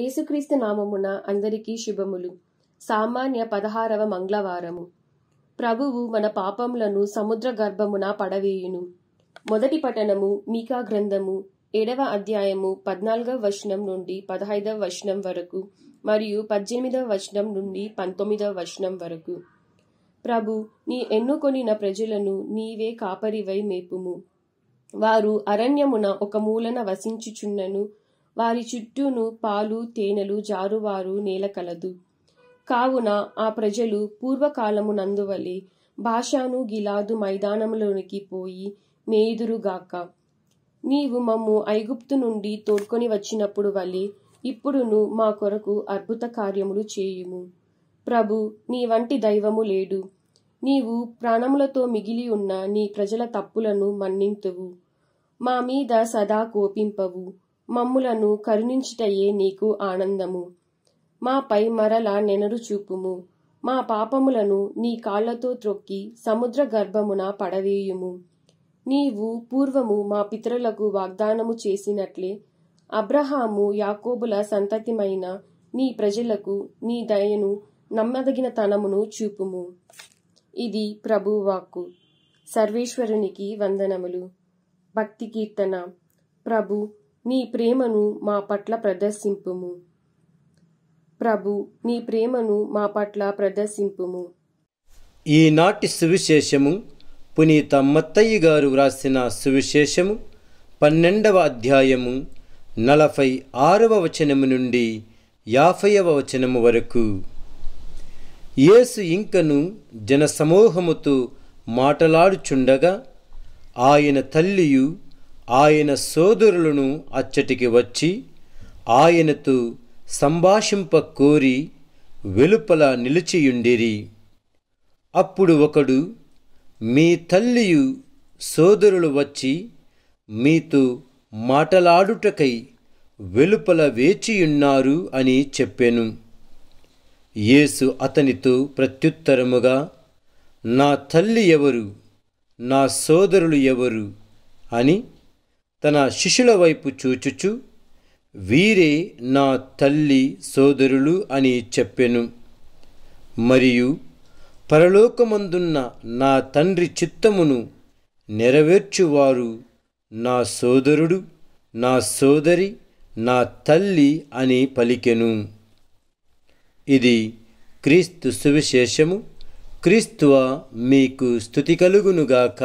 యేసుక్రీస్తు నామమున అందరికీ శుభములు సామాన్య పదహారవ మంగళవారము ప్రభువు మన పాపములను సముద్ర గర్భమున పడవేయును మొదటి పఠనము మీకా గ్రంథము ఏడవ అధ్యాయము పద్నాలుగవ వచనం నుండి పదహైదవ వచనం వరకు మరియు పద్దెనిమిదవ వచనం నుండి పంతొమ్మిదవ వచనం వరకు ప్రభు నీ ఎన్నుకొనిన ప్రజలను నీవే కాపరివై మేపుము వారు అరణ్యమున ఒక మూలన వసించుచున్నను వారి చుట్టూను పాలు తేనెలు జారువారు నేల కలదు కావున ఆ ప్రజలు పూర్వకాలమునందువలె భాషాను గిలాదు మైదానములోనికి పోయి మేదురుగాక నీవు మమ్ము ఐగుప్తు నుండి తోడ్కొని వచ్చినప్పుడు వలె ఇప్పుడును మా కొరకు అద్భుత కార్యములు చేయుము ప్రభు నీ వంటి దైవము లేడు నీవు ప్రాణములతో మిగిలి ఉన్న నీ ప్రజల తప్పులను మన్నింతువు మా మీద సదా కోపింపవు మమ్ములను కరుణించుటయే నీకు ఆనందము మాపై మరల నెనరు చూపుము మా పాపములను నీ కాళ్లతో త్రొక్కి సముద్ర గర్భమున పడవేయుము నీవు పూర్వము మా పితరులకు వాగ్దానము చేసినట్లే అబ్రహాము యాకోబుల సంతతిమైన నీ ప్రజలకు నీ దయను నమ్మదగిన తనమును చూపుము ఇది ప్రభువాక్కు సర్వేశ్వరునికి వందనములు భక్తి కీర్తన ప్రభు నీ ప్రేమను మా పట్ల ప్రదర్శింపుము ప్రభు నీ ప్రేమను మా పట్ల ప్రదర్శింపుము ఈనాటి సువిశేషము పునీత మత్తయ్య గారు వ్రాసిన సువిశేషము పన్నెండవ అధ్యాయము నలభై ఆరవ వచనము నుండి యాభైవ వచనము వరకు యేసు ఇంకను జనసమూహముతో మాటలాడుచుండగా ఆయన తల్లియు ఆయన సోదరులను అచ్చటికి వచ్చి ఆయనతో సంభాషింప కోరి వెలుపల నిలిచియుండిరి అప్పుడు ఒకడు మీ తల్లియు సోదరులు వచ్చి మీతో మాటలాడుటకై వెలుపల వేచియున్నారు అని చెప్పాను యేసు అతనితో ప్రత్యుత్తరముగా నా తల్లి ఎవరు నా సోదరులు ఎవరు అని తన శిష్యుల వైపు చూచుచు వీరే నా తల్లి సోదరులు అని చెప్పెను మరియు పరలోకమందున్న నా తండ్రి చిత్తమును నెరవేర్చువారు నా సోదరుడు నా సోదరి నా తల్లి అని పలికెను ఇది క్రీస్తు సువిశేషము క్రీస్తువ మీకు స్థుతి కలుగునుగాక